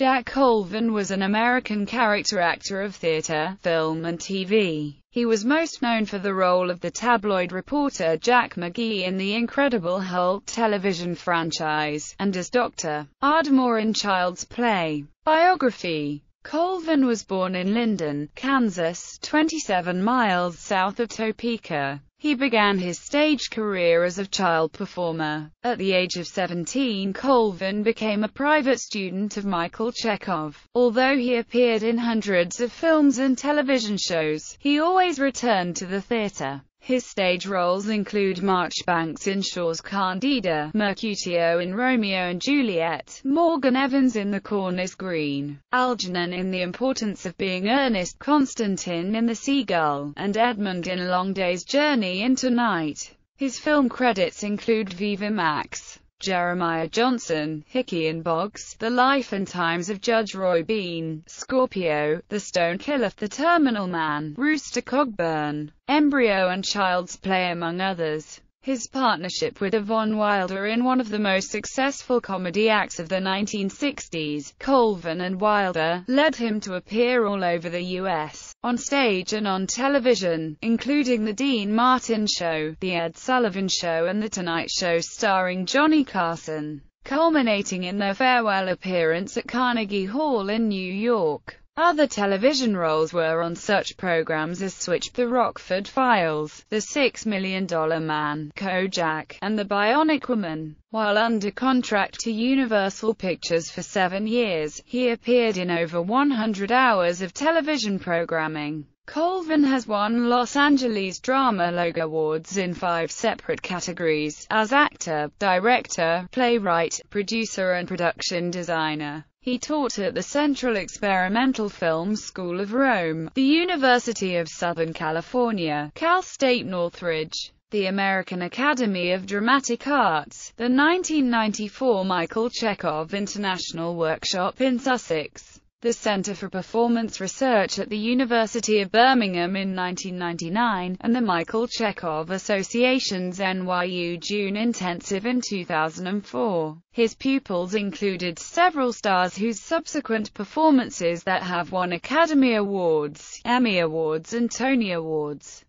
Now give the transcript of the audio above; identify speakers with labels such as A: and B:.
A: Jack Colvin was an American character actor of theater, film and TV. He was most known for the role of the tabloid reporter Jack McGee in the Incredible Hulk television franchise, and as Dr. Ardmore in Child's Play. Biography Colvin was born in Linden, Kansas, 27 miles south of Topeka. He began his stage career as a child performer. At the age of 17 Colvin became a private student of Michael Chekhov. Although he appeared in hundreds of films and television shows, he always returned to the theatre. His stage roles include Marchbanks in Shaw's Candida, Mercutio in Romeo and Juliet, Morgan Evans in The Corn is Green, Algernon in The Importance of Being Earnest, Constantine in The Seagull, and Edmund in Long Day's Journey into Night. His film credits include Viva Max. Jeremiah Johnson, Hickey and Boggs, The Life and Times of Judge Roy Bean, Scorpio, The Stone Killer, The Terminal Man, Rooster Cogburn, Embryo and Child's Play among others. His partnership with Yvonne Wilder in one of the most successful comedy acts of the 1960s, Colvin and Wilder, led him to appear all over the U.S on stage and on television, including The Dean Martin Show, The Ed Sullivan Show and The Tonight Show starring Johnny Carson, culminating in their farewell appearance at Carnegie Hall in New York. Other television roles were on such programs as Switch, The Rockford Files, The Six Million Dollar Man, Kojak, and The Bionic Woman. While under contract to Universal Pictures for seven years, he appeared in over 100 hours of television programming. Colvin has won Los Angeles Drama Logo Awards in five separate categories, as actor, director, playwright, producer and production designer. He taught at the Central Experimental Film School of Rome, the University of Southern California, Cal State Northridge, the American Academy of Dramatic Arts, the 1994 Michael Chekhov International Workshop in Sussex, the Centre for Performance Research at the University of Birmingham in 1999, and the Michael Chekhov Association's NYU June Intensive in 2004. His pupils included several stars whose subsequent performances that have won Academy Awards, Emmy Awards and Tony Awards.